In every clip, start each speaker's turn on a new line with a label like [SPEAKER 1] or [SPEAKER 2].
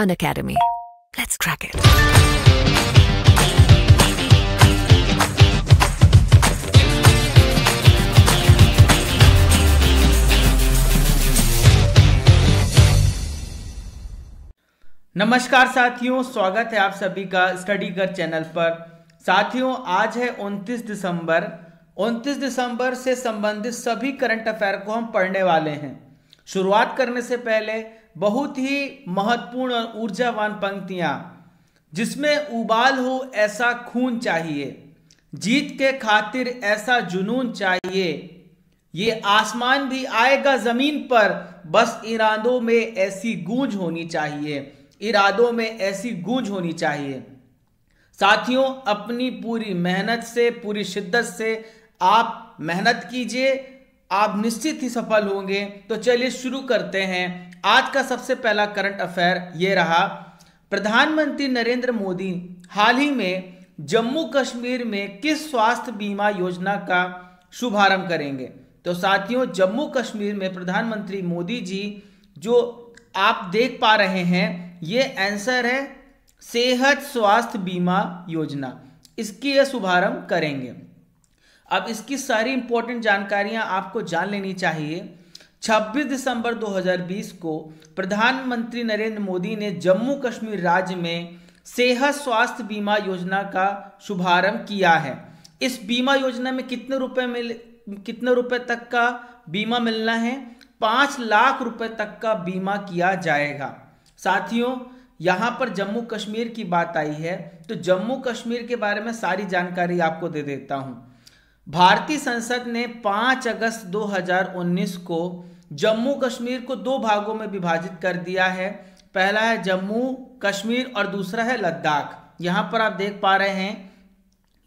[SPEAKER 1] An Academy. Let's crack it. नमस्कार साथियों स्वागत है आप सभी का स्टडी कर चैनल पर साथियों आज है 29 दिसंबर 29 दिसंबर से संबंधित सभी करंट अफेयर को हम पढ़ने वाले हैं शुरुआत करने से पहले बहुत ही महत्वपूर्ण और ऊर्जावान पंक्तियाँ जिसमें उबाल हो ऐसा खून चाहिए जीत के खातिर ऐसा जुनून चाहिए ये आसमान भी आएगा ज़मीन पर बस इरादों में ऐसी गूंज होनी चाहिए इरादों में ऐसी गूंज होनी चाहिए साथियों अपनी पूरी मेहनत से पूरी शिद्दत से आप मेहनत कीजिए आप निश्चित ही सफल होंगे तो चलिए शुरू करते हैं आज का सबसे पहला करंट अफेयर ये रहा प्रधानमंत्री नरेंद्र मोदी हाल ही में जम्मू कश्मीर में किस स्वास्थ्य बीमा योजना का शुभारंभ करेंगे तो साथियों जम्मू कश्मीर में प्रधानमंत्री मोदी जी जो आप देख पा रहे हैं ये आंसर है सेहत स्वास्थ्य बीमा योजना इसकी यह शुभारंभ करेंगे अब इसकी सारी इंपॉर्टेंट जानकारियां आपको जान लेनी चाहिए 26 दिसंबर 2020 को प्रधानमंत्री नरेंद्र मोदी ने जम्मू कश्मीर राज्य में सेहत स्वास्थ्य बीमा योजना का शुभारंभ किया है इस बीमा योजना में कितने रुपए मिल कितने रुपए तक का बीमा मिलना है पाँच लाख रुपए तक का बीमा किया जाएगा साथियों यहाँ पर जम्मू कश्मीर की बात आई है तो जम्मू कश्मीर के बारे में सारी जानकारी आपको दे देता हूँ भारतीय संसद ने 5 अगस्त 2019 को जम्मू कश्मीर को दो भागों में विभाजित कर दिया है पहला है जम्मू कश्मीर और दूसरा है लद्दाख यहाँ पर आप देख पा रहे हैं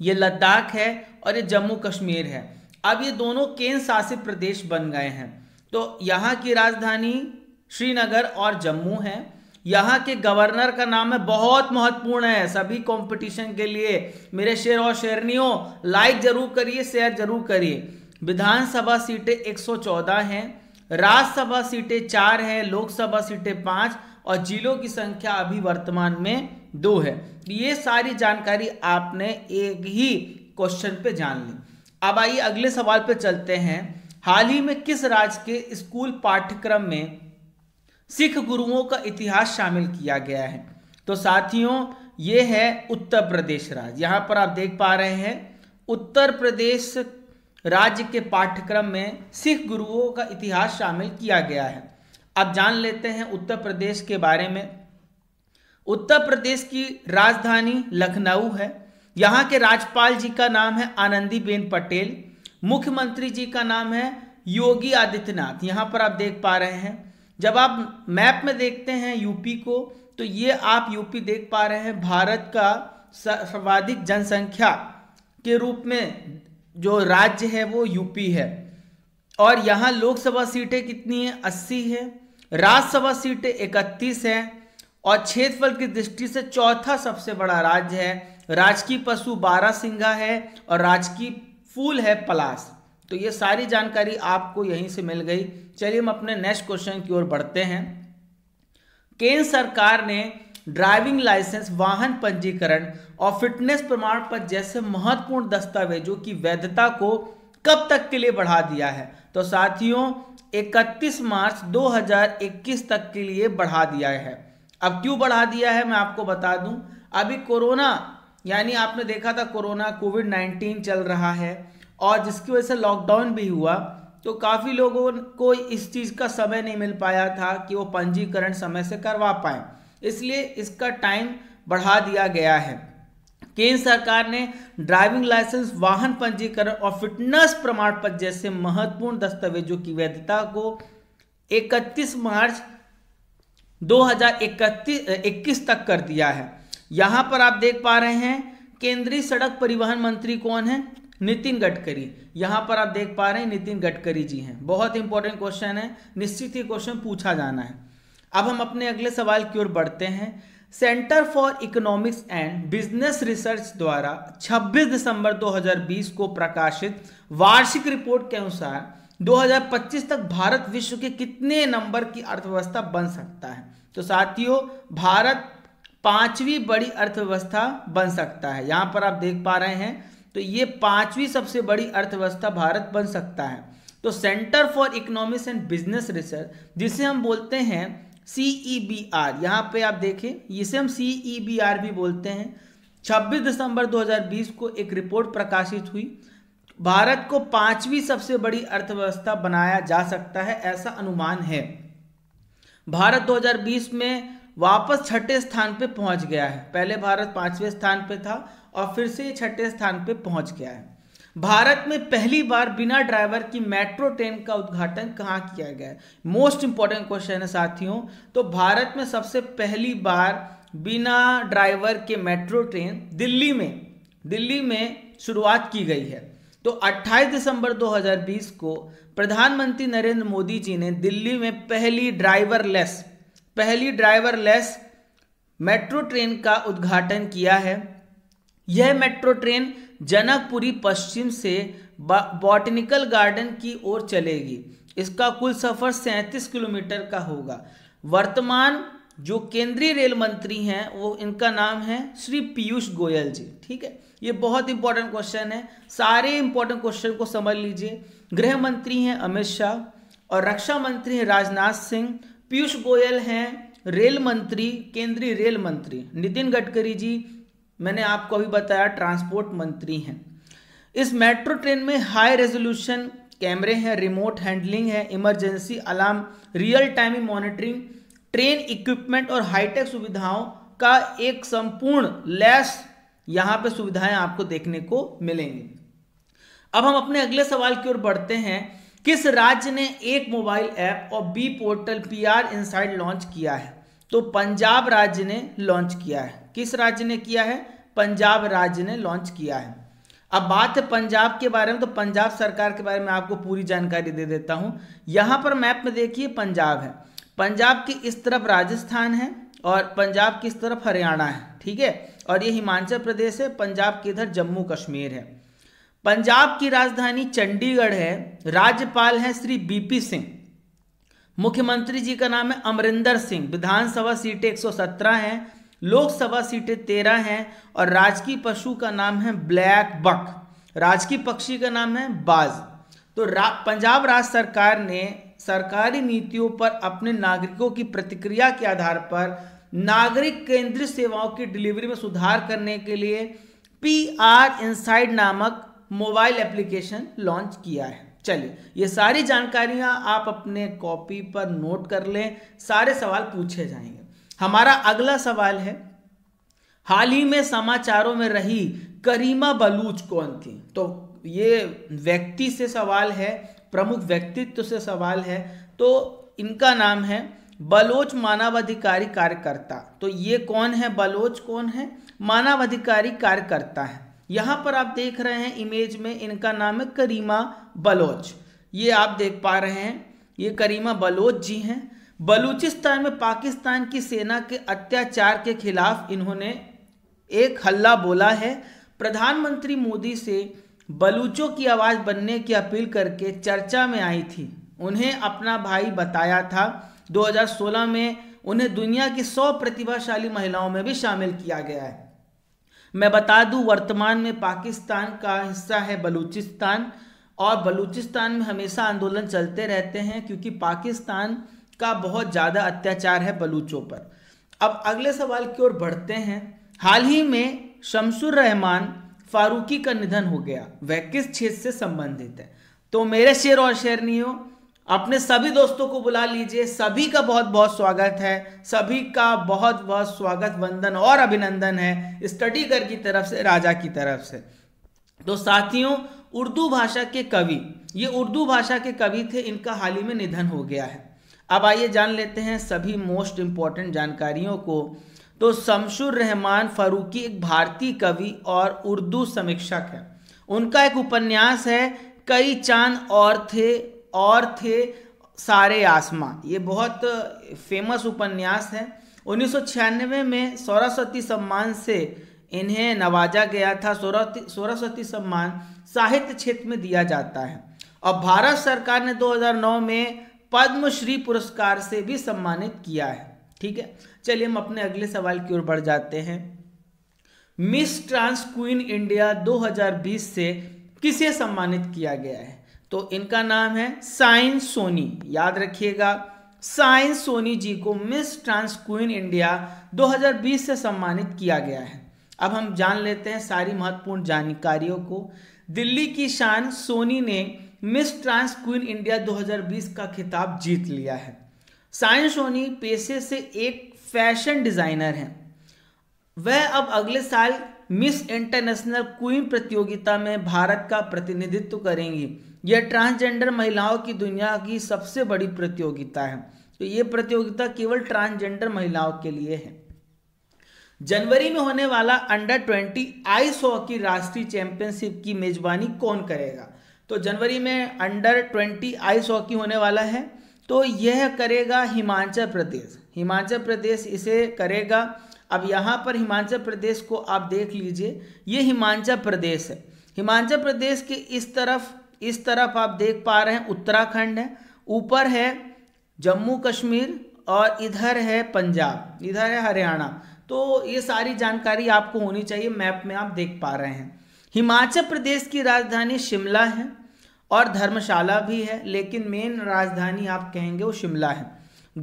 [SPEAKER 1] ये लद्दाख है और ये जम्मू कश्मीर है अब ये दोनों केंद्र शासित प्रदेश बन गए हैं तो यहाँ की राजधानी श्रीनगर और जम्मू है यहाँ के गवर्नर का नाम है बहुत महत्वपूर्ण है सभी कंपटीशन के लिए मेरे शेर और शेरनियों लाइक जरूर करिए शेयर जरूर करिए विधानसभा सीटें 114 हैं राज्यसभा सीटें चार हैं लोकसभा सीटें पांच और जिलों की संख्या अभी वर्तमान में दो है ये सारी जानकारी आपने एक ही क्वेश्चन पे जान ली अब आइए अगले सवाल पे चलते हैं हाल ही में किस राज्य के स्कूल पाठ्यक्रम में सिख गुरुओं का इतिहास शामिल किया गया है तो साथियों ये है उत्तर प्रदेश राज्य यहाँ पर आप देख पा रहे हैं उत्तर प्रदेश राज्य के पाठ्यक्रम में सिख गुरुओं का इतिहास शामिल किया गया है आप जान लेते हैं उत्तर प्रदेश के बारे में उत्तर प्रदेश की राजधानी लखनऊ है यहाँ के राज्यपाल जी का नाम है आनंदीबेन पटेल मुख्यमंत्री जी का नाम है योगी आदित्यनाथ यहाँ पर आप देख पा रहे हैं जब आप मैप में देखते हैं यूपी को तो ये आप यूपी देख पा रहे हैं भारत का सर्वाधिक जनसंख्या के रूप में जो राज्य है वो यूपी है और यहाँ लोकसभा सीटें कितनी है अस्सी है राज्यसभा सीटें इकतीस हैं और क्षेत्रफल की दृष्टि से चौथा सबसे बड़ा राज्य है राजकीय पशु बारा सिंघा है और राजकीय फूल है पलाश तो ये सारी जानकारी आपको यहीं से मिल गई चलिए हम अपने नेक्स्ट क्वेश्चन की ओर बढ़ते हैं केंद्र सरकार ने ड्राइविंग लाइसेंस वाहन पंजीकरण और फिटनेस प्रमाण पत्र जैसे महत्वपूर्ण दस्तावेजों की वैधता को कब तक के लिए बढ़ा दिया है तो साथियों 31 मार्च 2021 तक के लिए बढ़ा दिया है अब क्यों बढ़ा दिया है मैं आपको बता दूं अभी कोरोना यानी आपने देखा था कोरोना कोविड 19 चल रहा है और जिसकी वजह से लॉकडाउन भी हुआ तो काफ़ी लोगों को इस चीज़ का समय नहीं मिल पाया था कि वो पंजीकरण समय से करवा पाएँ इसलिए इसका टाइम बढ़ा दिया गया है केंद्र सरकार ने ड्राइविंग लाइसेंस वाहन पंजीकरण और फिटनेस प्रमाण पत्र जैसे महत्वपूर्ण दस्तावेजों की वैधता को 31 मार्च 2021 तक कर दिया है यहां पर आप देख पा रहे हैं केंद्रीय सड़क परिवहन मंत्री कौन है नितिन गडकरी यहाँ पर आप देख पा रहे हैं नितिन गडकरी जी हैं बहुत इंपॉर्टेंट क्वेश्चन है निश्चित ही क्वेश्चन पूछा जाना है अब हम अपने अगले सवाल की ओर बढ़ते हैं centre for economics and business research द्वारा 26 दिसंबर 2020 को प्रकाशित वार्षिक रिपोर्ट के अनुसार 2025 तक भारत विश्व के कितने नंबर की अर्थव्यवस्था बन सकता है तो साथियों भारत पांचवी बड़ी अर्थव्यवस्था बन सकता है यहां पर आप देख पा रहे हैं तो ये पांचवी सबसे बड़ी अर्थव्यवस्था भारत बन सकता है तो centre for economics and business research जिसे हम बोलते हैं सी ई बी आर यहाँ पे आप देखें इसे हम सी ई बी आर भी बोलते हैं 26 दिसंबर 2020 को एक रिपोर्ट प्रकाशित हुई भारत को पांचवी सबसे बड़ी अर्थव्यवस्था बनाया जा सकता है ऐसा अनुमान है भारत 2020 में वापस छठे स्थान पे पहुंच गया है पहले भारत पांचवें स्थान पे था और फिर से ये छठे स्थान पर पहुंच गया है भारत में पहली बार बिना ड्राइवर की मेट्रो ट्रेन का उद्घाटन कहाँ किया गया है मोस्ट इंपॉर्टेंट क्वेश्चन है साथियों तो भारत में सबसे पहली बार बिना ड्राइवर के मेट्रो ट्रेन दिल्ली में दिल्ली में शुरुआत की गई है तो 28 दिसंबर 2020 को प्रधानमंत्री नरेंद्र मोदी जी ने दिल्ली में पहली लेस पहली लेस मेट्रो ट्रेन का उद्घाटन किया है यह मेट्रो ट्रेन जनकपुरी पश्चिम से बॉटनिकल गार्डन की ओर चलेगी इसका कुल सफ़र सैंतीस किलोमीटर का होगा वर्तमान जो केंद्रीय रेल मंत्री हैं वो इनका नाम है श्री पीयूष गोयल जी ठीक है ये बहुत इंपॉर्टेंट क्वेश्चन है सारे इंपॉर्टेंट क्वेश्चन को समझ लीजिए गृह मंत्री हैं अमित शाह और रक्षा मंत्री हैं राजनाथ सिंह पीयूष गोयल हैं रेल मंत्री केंद्रीय रेल मंत्री नितिन गडकरी जी मैंने आपको अभी बताया ट्रांसपोर्ट मंत्री हैं इस मेट्रो ट्रेन में हाई रेजोल्यूशन कैमरे हैं रिमोट हैंडलिंग है emergency alarm real time monitoring train equipment और हाईटेक सुविधाओं का एक संपूर्ण लैस यहां पे सुविधाएं आपको देखने को मिलेंगी अब हम अपने अगले सवाल की ओर बढ़ते हैं किस राज्य ने एक मोबाइल ऐप और B portal PR inside launch किया है तो पंजाब राज्य ने लॉन्च किया है किस राज्य ने किया है पंजाब राज्य ने लॉन्च किया है अब बात है पंजाब के बारे में तो पंजाब सरकार के बारे में आपको पूरी जानकारी दे देता हूं यहां पर मैप में देखिए पंजाब है पंजाब की इस तरफ राजस्थान है और पंजाब की इस तरफ हरियाणा है ठीक है और ये हिमाचल प्रदेश है पंजाब के इधर जम्मू कश्मीर है पंजाब की राजधानी चंडीगढ़ है राज्यपाल है श्री बीपी सिंह मुख्यमंत्री जी का नाम है अमरिंदर सिंह विधानसभा सीटें 117 हैं लोकसभा सीटें तेरह हैं और राजकीय पशु का नाम है ब्लैक बक राजकीय पक्षी का नाम है बाज तो रा, पंजाब राज्य सरकार ने सरकारी नीतियों पर अपने नागरिकों की प्रतिक्रिया के आधार पर नागरिक केंद्रित सेवाओं की डिलीवरी में सुधार करने के लिए पी आर इनसाइड नामक मोबाइल एप्लीकेशन लॉन्च किया है चलिए ये सारी जानकारियां आप अपने कॉपी पर नोट कर लें सारे सवाल पूछे जाएंगे हमारा अगला सवाल है हाल ही में समाचारों में रही करीमा बलूच कौन थी तो ये व्यक्ति से सवाल है प्रमुख व्यक्तित्व से सवाल है तो इनका नाम है बलोच मानवाधिकारी कार्यकर्ता तो ये कौन है बलोच कौन है मानवाधिकारी कार्यकर्ता है यहाँ पर आप देख रहे हैं इमेज में इनका नाम है करीमा बलोच ये आप देख पा रहे हैं ये करीमा बलोच जी हैं बलूचिस्तान में पाकिस्तान की सेना के अत्याचार के खिलाफ इन्होंने एक हल्ला बोला है प्रधानमंत्री मोदी से बलूचों की आवाज़ बनने की अपील करके चर्चा में आई थी उन्हें अपना भाई बताया था 2016 में उन्हें दुनिया की 100 प्रतिभाशाली महिलाओं में भी शामिल किया गया है मैं बता दूं वर्तमान में पाकिस्तान का हिस्सा है बलूचिस्तान और बलूचिस्तान में हमेशा आंदोलन चलते रहते हैं क्योंकि पाकिस्तान का बहुत ज़्यादा अत्याचार है बलूचों पर अब अगले सवाल की ओर बढ़ते हैं हाल ही में शमसुर रहमान फारूकी का निधन हो गया वह किस क्षेत्र से संबंधित है तो मेरे शेर और शेरनियों अपने सभी दोस्तों को बुला लीजिए सभी का बहुत बहुत स्वागत है सभी का बहुत बहुत स्वागत वंदन और अभिनंदन है स्टडी कर की तरफ से राजा की तरफ से तो साथियों उर्दू भाषा के कवि ये उर्दू भाषा के कवि थे इनका हाल ही में निधन हो गया है अब आइए जान लेते हैं सभी मोस्ट इम्पॉर्टेंट जानकारियों को तो शमशुर रहमान फारूकी एक भारतीय कवि और उर्दू समीक्षक है उनका एक उपन्यास है कई चांद और थे और थे सारे आसमां ये बहुत फेमस उपन्यास है उन्नीस में सौरस्वती सम्मान से इन्हें नवाजा गया था सौरस्वती सम्मान साहित्य क्षेत्र में दिया जाता है और भारत सरकार ने 2009 में पद्मश्री पुरस्कार से भी सम्मानित किया है ठीक है चलिए हम अपने अगले सवाल की ओर बढ़ जाते हैं मिस ट्रांस क्वीन इंडिया 2020 से किसे सम्मानित किया गया है तो इनका नाम है साइंस सोनी याद रखिएगा साइंस सोनी जी को मिस ट्रांस क्वीन इंडिया 2020 से सम्मानित किया गया है अब हम जान लेते हैं सारी महत्वपूर्ण जानकारियों को दिल्ली की शान सोनी ने मिस ट्रांस क्वीन इंडिया 2020 का खिताब जीत लिया है साइन सोनी पेशे से एक फैशन डिज़ाइनर हैं वह अब अगले साल मिस इंटरनेशनल क्वीन प्रतियोगिता में भारत का प्रतिनिधित्व करेंगी यह ट्रांसजेंडर महिलाओं की दुनिया की सबसे बड़ी प्रतियोगिता है तो ये प्रतियोगिता केवल ट्रांसजेंडर महिलाओं के लिए है जनवरी में होने वाला अंडर ट्वेंटी आइस हॉकी राष्ट्रीय चैंपियनशिप की मेजबानी कौन करेगा तो जनवरी में अंडर ट्वेंटी आइस हॉकी होने वाला है तो यह करेगा हिमाचल प्रदेश हिमाचल प्रदेश इसे करेगा अब यहाँ पर हिमाचल प्रदेश को आप देख लीजिए ये हिमाचल प्रदेश है हिमाचल प्रदेश के इस तरफ इस तरफ आप देख पा रहे हैं उत्तराखंड है ऊपर है जम्मू कश्मीर और इधर है पंजाब इधर है हरियाणा तो ये सारी जानकारी आपको होनी चाहिए मैप में आप देख पा रहे हैं हिमाचल प्रदेश की राजधानी शिमला है और धर्मशाला भी है लेकिन मेन राजधानी आप कहेंगे वो शिमला है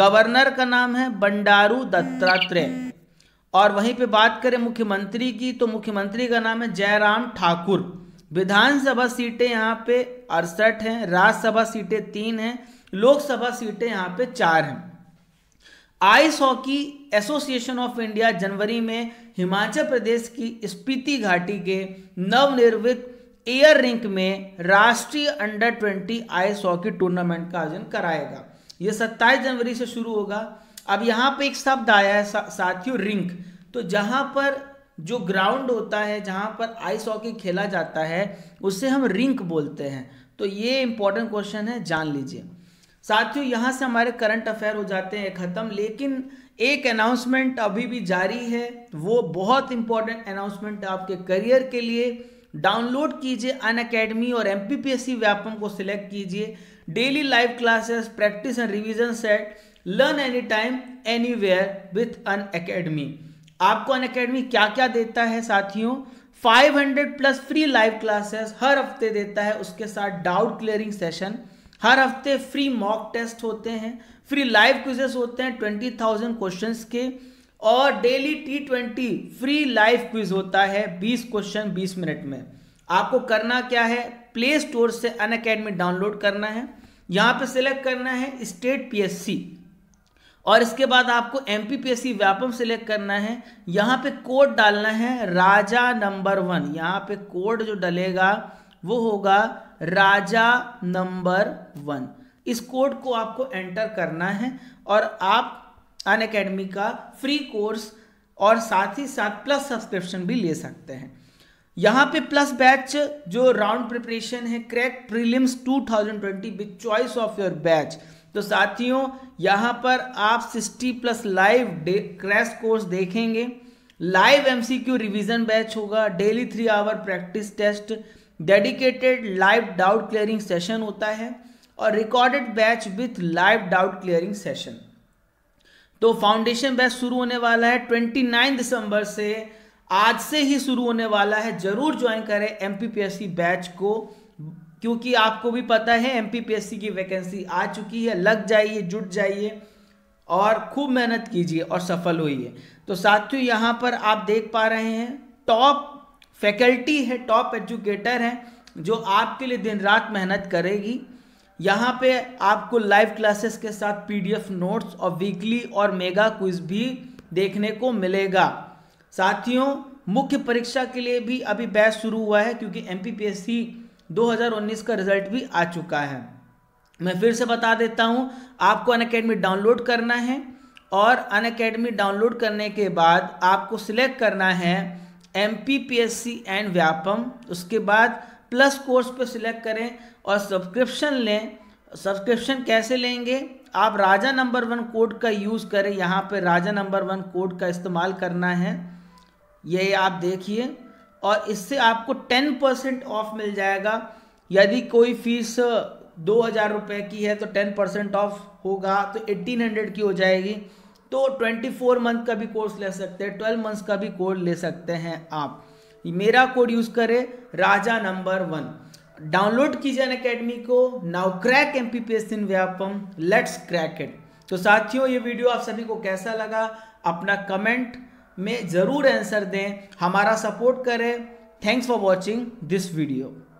[SPEAKER 1] गवर्नर का नाम है बंडारू दत्तात्रेय और वहीं पे बात करें मुख्यमंत्री की तो मुख्यमंत्री का नाम है जयराम ठाकुर विधानसभा सीटें यहाँ पे अड़सठ हैं राज्यसभा सीटें तीन हैं लोकसभा सीटें यहाँ पे चार हैं ice hockey association of India जनवरी में हिमाचल प्रदेश की स्पीति घाटी के नवनिर्मित एयर रिंक में राष्ट्रीय under twenty ice hockey tournament का आयोजन कराएगा ये 27 जनवरी से शुरू होगा अब यहाँ पे एक शब्द आया है सा, साथियों रिंक तो जहाँ पर जो ग्राउंड होता है जहाँ पर आइस हॉकी खेला जाता है उसे हम रिंक बोलते हैं तो ये इंपॉर्टेंट क्वेश्चन है जान लीजिए साथियों यहाँ से हमारे करंट अफेयर हो जाते हैं ख़त्म लेकिन एक अनाउंसमेंट अभी भी जारी है वो बहुत इंपॉर्टेंट अनाउंसमेंट है आपके करियर के लिए डाउनलोड कीजिए अन अकेडमी और एम व्यापम को सिलेक्ट कीजिए daily live classes practice and revision set learn anytime anywhere with Unacademy आपको अन अकेडमी क्या क्या देता है साथियों 500 प्लस फ्री लाइव क्लासेस हर हफ्ते देता है उसके साथ डाउट क्लियरिंग सेशन हर हफ्ते फ्री मॉक टेस्ट होते हैं फ्री लाइव क्विजेस होते हैं थाउजेंड क्वेश्चन के और daily T twenty free live quiz होता है 20 क्वेश्चन 20 मिनट में आपको करना क्या है प्ले स्टोर से अन अकेडमी डाउनलोड करना है यहाँ पे सिलेक्ट करना है स्टेट पीएससी और इसके बाद आपको एम पी व्यापम सिलेक्ट करना है यहाँ पे कोड डालना है राजा नंबर वन यहाँ पे कोड जो डलेगा वो होगा राजा नंबर वन इस कोड को आपको एंटर करना है और आप अन अकेडमी का फ्री कोर्स और साथ ही साथ प्लस सब्सक्रिप्शन भी ले सकते हैं यहाँ पे प्लस बैच जो राउंड प्रिपरेशन है crack prelims 2020 with choice of your batch तो साथियों यहाँ पर आप sixty plus live crash course देखेंगे लाइव एमसीक्यू रिवीजन बैच होगा daily three hour practice test dedicated live doubt clearing session होता है और recorded batch with live doubt clearing session तो फाउंडेशन बैच शुरू होने वाला है ट्वेंटी नाइन दिसंबर से आज से ही शुरू होने वाला है जरूर ज्वाइन करें एम बैच को क्योंकि आपको भी पता है एम की वैकेंसी आ चुकी है लग जाइए जुट जाइए और खूब मेहनत कीजिए और सफल होइए तो साथियों यहाँ पर आप देख पा रहे हैं टॉप फैकल्टी है टॉप एजुकेटर हैं जो आपके लिए दिन रात मेहनत करेगी यहाँ पे आपको लाइव क्लासेस के साथ पीडीएफ नोट्स और वीकली और मेगा क्विज भी देखने को मिलेगा साथियों मुख्य परीक्षा के लिए भी अभी बैच शुरू हुआ है क्योंकि एम 2019 का रिजल्ट भी आ चुका है मैं फिर से बता देता हूँ आपको अन अकेडमी डाउनलोड करना है और अन अकेडमी डाउनलोड करने के बाद आपको सिलेक्ट करना है M P P S C and Vyapam उसके बाद प्लस कोर्स पर सिलेक्ट करें और सब्सक्रिप्शन लें सब्सक्रिप्शन कैसे लेंगे आप राजा नंबर वन कोड का यूज़ करें यहाँ पर राजा नंबर वन कोड का इस्तेमाल करना है ये आप देखिए और इससे आपको टेन परसेंट ऑफ मिल जाएगा यदि कोई फीस दो हज़ार रुपये की है तो टेन परसेंट ऑफ होगा तो एट्टीन हंड्रेड की हो जाएगी तो ट्वेंटी फोर मंथ का भी कोर्स ले सकते हैं ट्वेल्व मंथ्स का भी कोर्स ले सकते हैं आप मेरा कोड यूज करें राजा नंबर वन डाउनलोड कीजिए अन अकेडमी को now crack M P P S in Vyapam let's crack it तो साथियों ये वीडियो आप सभी को कैसा लगा अपना कमेंट में ज़रूर आंसर दें हमारा सपोर्ट करें thanks for watching this video